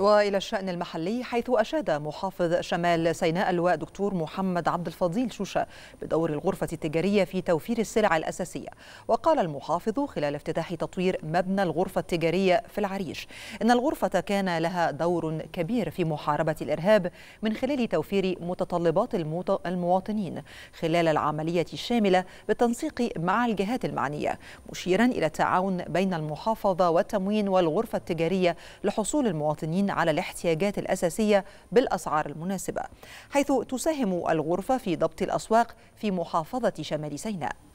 والى الشان المحلي حيث اشاد محافظ شمال سيناء اللواء دكتور محمد عبد الفضيل شوشه بدور الغرفه التجاريه في توفير السلع الاساسيه وقال المحافظ خلال افتتاح تطوير مبنى الغرفه التجاريه في العريش ان الغرفه كان لها دور كبير في محاربه الارهاب من خلال توفير متطلبات المواطنين خلال العمليه الشامله بالتنسيق مع الجهات المعنيه مشيرا الى التعاون بين المحافظه والتموين والغرفه التجاريه لحصول المواطنين على الاحتياجات الأساسية بالأسعار المناسبة حيث تساهم الغرفة في ضبط الأسواق في محافظة شمال سيناء